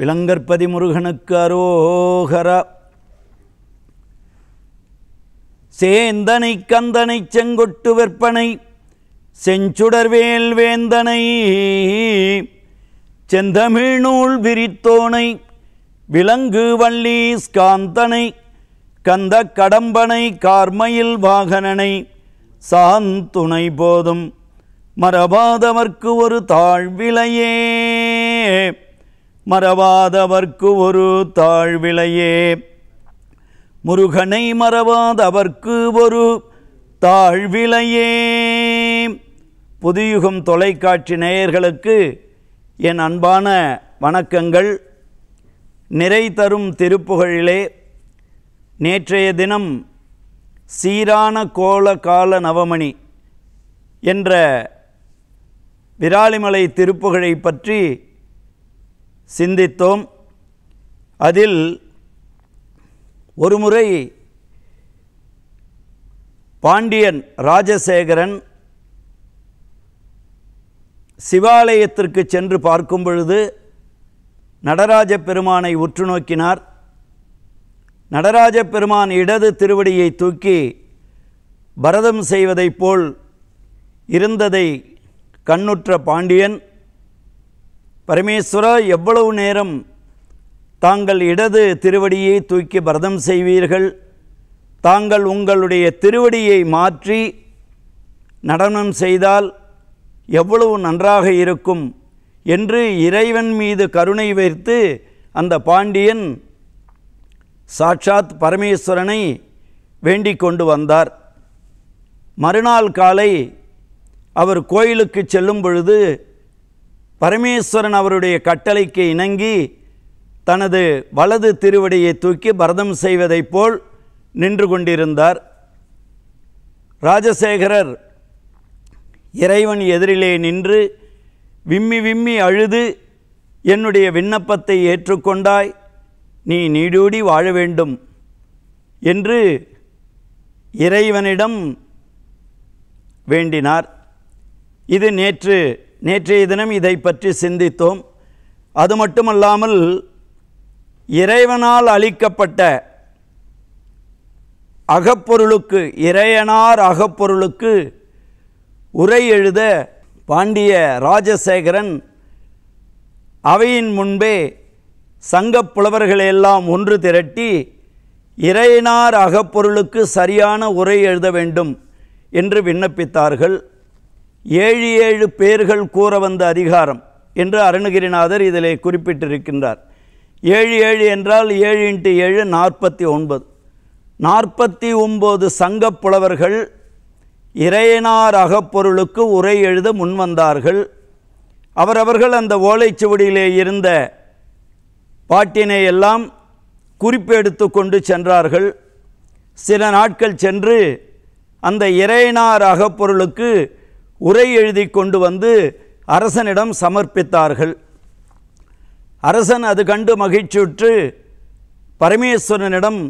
விலங்கற்பதி முருகனுக்கு அரோகர சேந்தனை கந்தனை செங்கொட்டு விற்பனை செஞ்சுடர்வேல் வேந்தனை செந்தமிழ் நூல் விரித்தோனை விலங்கு வள்ளி ஸ்காந்தனை கந்த கடம்பனை கார்மையில் வாகனனை சாந்துணை போதும் மரபாதவர்க்கு ஒரு தாழ்விலையே மறவாதவர்க்கு ஒரு தாழ்விலையே முருகனை மறவாதவர்க்கு ஒரு தாழ்விலையே புதியுகம் தொலைக்காட்சி நேயர்களுக்கு என் அன்பான வணக்கங்கள் நிறை தரும் திருப்புகழிலே நேற்றைய தினம் சீரான கோல கால நவமணி என்ற விராலிமலை திருப்புகழை பற்றி சிந்தித்தோம் அதில் ஒருமுறை பாண்டியன் ராஜசேகரன் சிவாலயத்திற்கு சென்று பார்க்கும் பொழுது நடராஜ பெருமானை உற்று நோக்கினார் நடராஜ பெருமான் இடது திருவடியை தூக்கி பரதம் செய்வதைப் போல் இருந்ததை கண்ணுற்ற பாண்டியன் பரமேஸ்வரா எவ்வளவு நேரம் தாங்கள் இடது திருவடியை தூக்கி பரதம் செய்வீர்கள் தாங்கள் உங்களுடைய திருவடியை மாற்றி நடனம் செய்தால் எவ்வளவு நன்றாக இருக்கும் என்று இறைவன் மீது கருணை வைத்து அந்த பாண்டியன் சாட்சாத் பரமேஸ்வரனை வேண்டிக் கொண்டு வந்தார் மறுநாள் காலை அவர் கோயிலுக்கு செல்லும் பொழுது பரமேஸ்வரன் அவருடைய கட்டளைக்கு இணங்கி தனது வலது திருவடியை தூக்கி பரதம் செய்வதைப் போல் நின்று கொண்டிருந்தார் ராஜசேகரர் இறைவன் எதிரிலே நின்று விம்மி விம்மி அழுது என்னுடைய விண்ணப்பத்தை ஏற்றுக்கொண்டாய் நீ நீடூடி வாழ வேண்டும் என்று இறைவனிடம் வேண்டினார் இது நேற்று நேற்றைய தினம் இதை பற்றி சிந்தித்தோம் அது மட்டுமல்லாமல் இறைவனால் அளிக்கப்பட்ட அகப்பொருளுக்கு இறையனார் அகப்பொருளுக்கு உரை எழுத பாண்டிய ராஜசேகரன் அவையின் முன்பே சங்க புலவர்களையெல்லாம் ஒன்று திரட்டி இறையினார் அகப்பொருளுக்கு சரியான உரை எழுத வேண்டும் என்று விண்ணப்பித்தார்கள் ஏழு ஏழு பேர்கள் கூற வந்த அதிகாரம் என்று அருணகிரிநாதர் இதில் குறிப்பிட்டிருக்கின்றார் ஏழு ஏழு என்றால் ஏழு இன்ட்டு ஏழு நாற்பத்தி ஒன்பது நாற்பத்தி ஒம்பது சங்கப் புலவர்கள் இறையனார் அகப்பொருளுக்கு உரை எழுத முன்வந்தார்கள் அவரவர்கள் அந்த ஓலைச்சுவடியிலே இருந்த பாட்டினை எல்லாம் குறிப்பெடுத்து கொண்டு சென்றார்கள் சில நாட்கள் சென்று அந்த இறையனார் அகப்பொருளுக்கு உரை எழுதி கொண்டு வந்து அரசனிடம் சமர்ப்பித்தார்கள் அரசன் அது கண்டு மகிழ்ச்சியுற்று பரமேஸ்வரனிடம்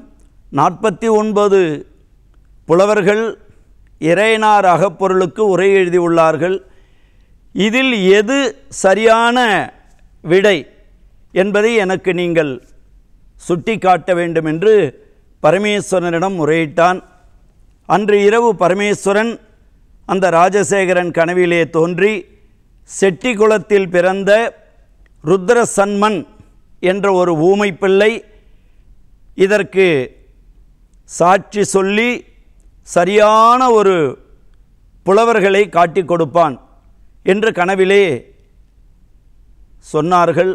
நாற்பத்தி ஒன்பது புலவர்கள் இறையனார் அகப்பொருளுக்கு உரை எழுதியுள்ளார்கள் இதில் எது சரியான விடை என்பதை எனக்கு நீங்கள் சுட்டி காட்ட வேண்டும் என்று பரமேஸ்வரனிடம் முறையிட்டான் அன்று இரவு பரமேஸ்வரன் அந்த ராஜசேகரன் கனவிலே தோன்றி செட்டிகுளத்தில் பிறந்த ருத்ர சன்மன் என்ற ஒரு ஊமை பிள்ளை இதற்கு சாட்சி சொல்லி சரியான ஒரு புலவர்களை காட்டி கொடுப்பான் என்று கனவிலே சொன்னார்கள்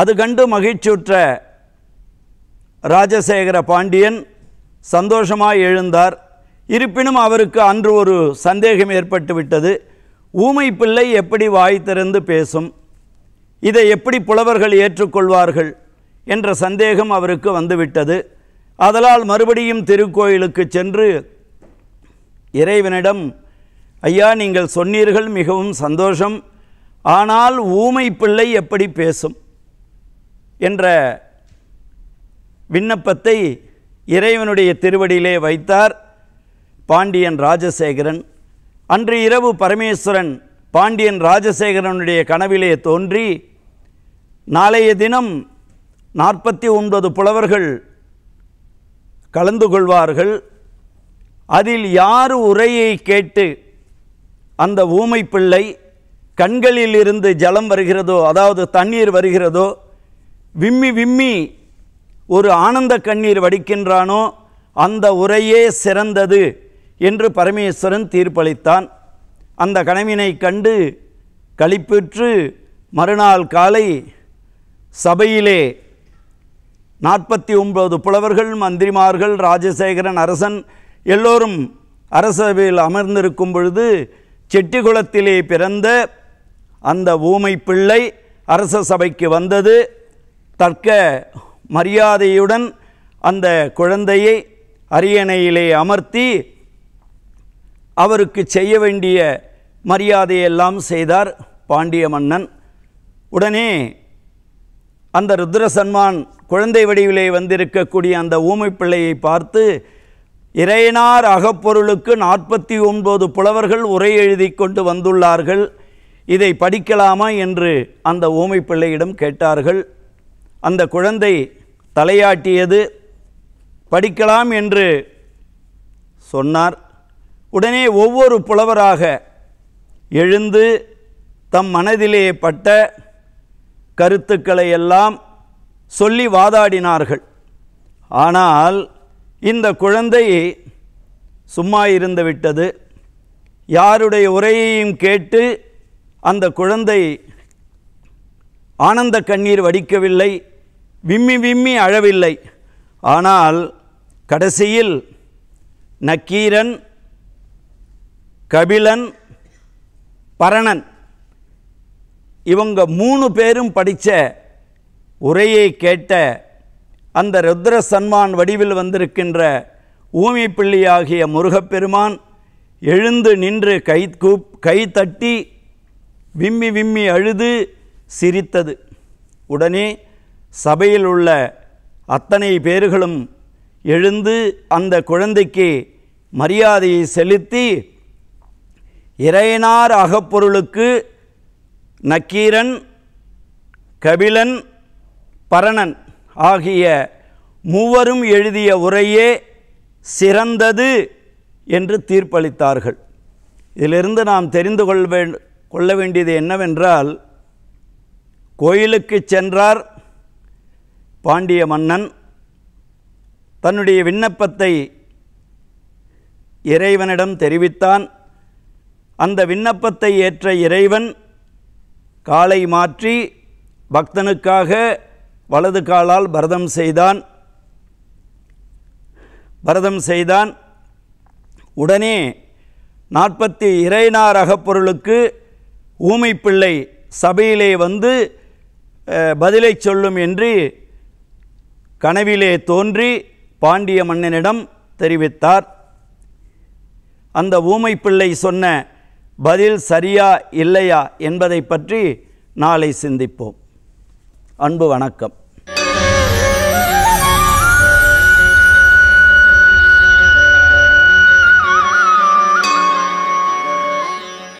அது கண்டு மகிழ்ச்சியுற்ற ராஜசேகர பாண்டியன் சந்தோஷமாக எழுந்தார் இருப்பினும் அவருக்கு அன்று ஒரு சந்தேகம் ஏற்பட்டுவிட்டது ஊமை பிள்ளை எப்படி வாய் திறந்து பேசும் இதை எப்படி புலவர்கள் ஏற்றுக்கொள்வார்கள் என்ற சந்தேகம் அவருக்கு வந்துவிட்டது அதனால் மறுபடியும் திருக்கோயிலுக்கு சென்று இறைவனிடம் ஐயா நீங்கள் சொன்னீர்கள் மிகவும் சந்தோஷம் ஆனால் ஊமை பிள்ளை எப்படி பேசும் என்ற விண்ணப்பத்தை இறைவனுடைய திருவடியிலே வைத்தார் பாண்டியன் ராஜசேகரன் அன்று இரவு பரமேஸ்வரன் பாண்டியன் ராஜசேகரனுடைய கனவிலே தோன்றி நாளைய தினம் நாற்பத்தி ஒன்பது புலவர்கள் கலந்து கொள்வார்கள் அதில் யார் உரையை கேட்டு அந்த ஊமை பிள்ளை கண்களில் இருந்து ஜலம் வருகிறதோ அதாவது தண்ணீர் வருகிறதோ விம்மி விம்மி ஒரு ஆனந்த கண்ணீர் வடிக்கின்றானோ அந்த உரையே சிறந்தது என்று பரமேஸ்வரன் தீர்ப்பளித்தான் அந்த கனவினை கண்டு கழிப்பிற்று மறுநாள் காலை சபையிலே நாற்பத்தி ஒன்பது புலவர்கள் மந்திரிமார்கள் ராஜசேகரன் அரசன் எல்லோரும் அரசவையில் அமர்ந்திருக்கும் பொழுது செட்டிகுளத்திலே பிறந்த அந்த ஊமை பிள்ளை அரச சபைக்கு வந்தது தர்க்க மரியாதையுடன் அந்த குழந்தையை அரியணையிலே அமர்த்தி அவருக்கு செய்ய வேண்டிய மரியாதையெல்லாம் செய்தார் பாண்டிய மன்னன் உடனே அந்த ருத்ரசன்மான் குழந்தை வடிவிலே வந்திருக்கக்கூடிய அந்த ஊமை பிள்ளையை பார்த்து இறையனார் அகப்பொருளுக்கு நாற்பத்தி ஒன்பது புலவர்கள் உரை எழுதி கொண்டு வந்துள்ளார்கள் இதை படிக்கலாமா என்று அந்த ஊமைப்பிள்ளையிடம் பிள்ளையிடம் கேட்டார்கள் அந்த குழந்தை தலையாட்டியது படிக்கலாம் என்று சொன்னார் உடனே ஒவ்வொரு புலவராக எழுந்து தம் மனதிலே பட்ட கருத்துக்களை எல்லாம் சொல்லி வாதாடினார்கள் ஆனால் இந்த குழந்தை சும்மா இருந்து விட்டது யாருடைய உரையையும் கேட்டு அந்த குழந்தை ஆனந்த கண்ணீர் வடிக்கவில்லை விம்மி விம்மி அழவில்லை ஆனால் கடைசியில் நக்கீரன் கபிலன் பரணன் இவங்க மூணு பேரும் படித்த உரையை கேட்ட அந்த ருத்ர சன்மான் வடிவில் வந்திருக்கின்ற ஊமி பிள்ளையாகிய முருகப்பெருமான் எழுந்து நின்று கை கூப் கை தட்டி விம்மி விம்மி அழுது சிரித்தது உடனே சபையில் உள்ள அத்தனை பேர்களும் எழுந்து அந்த குழந்தைக்கு மரியாதையை செலுத்தி இறையனார் அகப்பொருளுக்கு நக்கீரன் கபிலன் பரணன் ஆகிய மூவரும் எழுதிய உரையே சிறந்தது என்று தீர்ப்பளித்தார்கள் இதிலிருந்து நாம் தெரிந்து கொள்ள கொள்ள வேண்டியது என்னவென்றால் கோயிலுக்கு சென்றார் பாண்டிய மன்னன் தன்னுடைய விண்ணப்பத்தை இறைவனிடம் தெரிவித்தான் அந்த விண்ணப்பத்தை ஏற்ற இறைவன் காலை மாற்றி பக்தனுக்காக வலது காலால் பரதம் செய்தான் பரதம் செய்தான் உடனே நாற்பத்தி இறைநார் அகப்பொருளுக்கு ஊமைப்பிள்ளை சபையிலே வந்து பதிலை சொல்லும் என்று கனவிலே தோன்றி பாண்டிய மன்னனிடம் தெரிவித்தார் அந்த ஊமைப்பிள்ளை சொன்ன பதில் சரியா இல்லையா என்பதை பற்றி நாளை சிந்திப்போம் அன்பு வணக்கம்